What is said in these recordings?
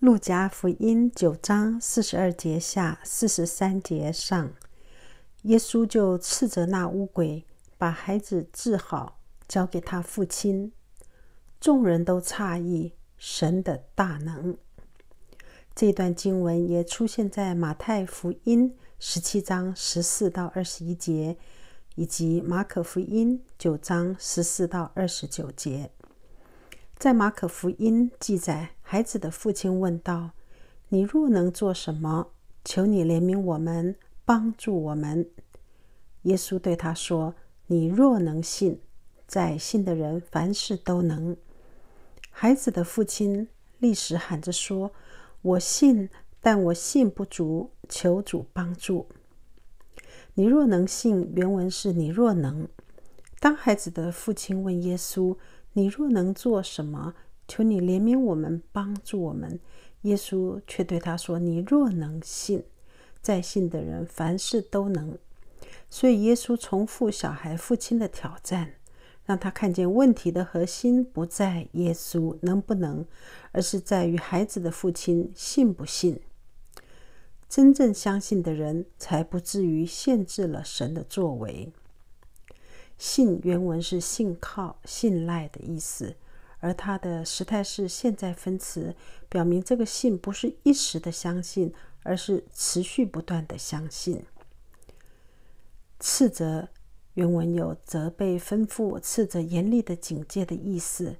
路加福音九章四十二节下、四十三节上，耶稣就斥责那乌鬼，把孩子治好，交给他父亲。众人都诧异神的大能。这段经文也出现在马太福音十七章十四到二十一节，以及马可福音九章十四到二十九节。在马可福音记载。孩子的父亲问道：“你若能做什么？求你怜悯我们，帮助我们。”耶稣对他说：“你若能信，在信的人凡事都能。”孩子的父亲立时喊着说：“我信，但我信不足，求主帮助。”“你若能信”，原文是“你若能”。当孩子的父亲问耶稣：“你若能做什么？”求你怜悯我们，帮助我们。耶稣却对他说：“你若能信，在信的人凡事都能。”所以耶稣重复小孩父亲的挑战，让他看见问题的核心不在耶稣能不能，而是在于孩子的父亲信不信。真正相信的人才不至于限制了神的作为。信原文是信靠、信赖的意思。而它的时态是现在分词，表明这个信不是一时的相信，而是持续不断的相信。斥责原文有责备、吩咐、斥责、严厉的警戒的意思。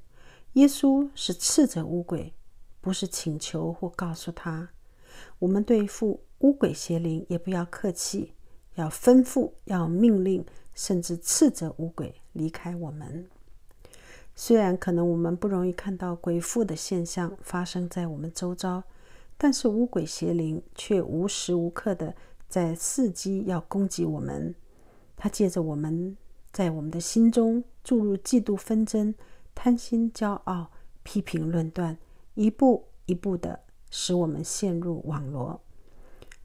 耶稣是斥责乌鬼，不是请求或告诉他。我们对付乌鬼邪灵，也不要客气，要吩咐，要命令，甚至斥责乌鬼离开我们。虽然可能我们不容易看到鬼附的现象发生在我们周遭，但是五鬼邪灵却无时无刻的在伺机要攻击我们。他借着我们在我们的心中注入嫉妒、纷争、贪心、骄傲、批评、论断，一步一步的使我们陷入网罗。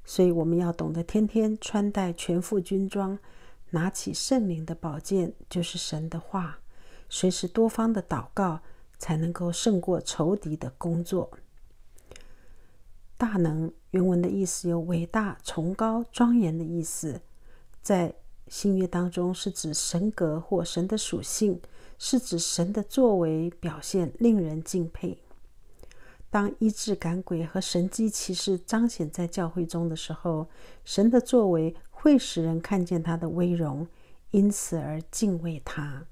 所以我们要懂得天天穿戴全副军装，拿起圣灵的宝剑，就是神的话。随时多方的祷告，才能够胜过仇敌的工作。大能原文的意思有伟大、崇高、庄严的意思，在新约当中是指神格或神的属性，是指神的作为表现令人敬佩。当医治赶鬼和神机骑士彰显在教会中的时候，神的作为会使人看见他的威荣，因此而敬畏他。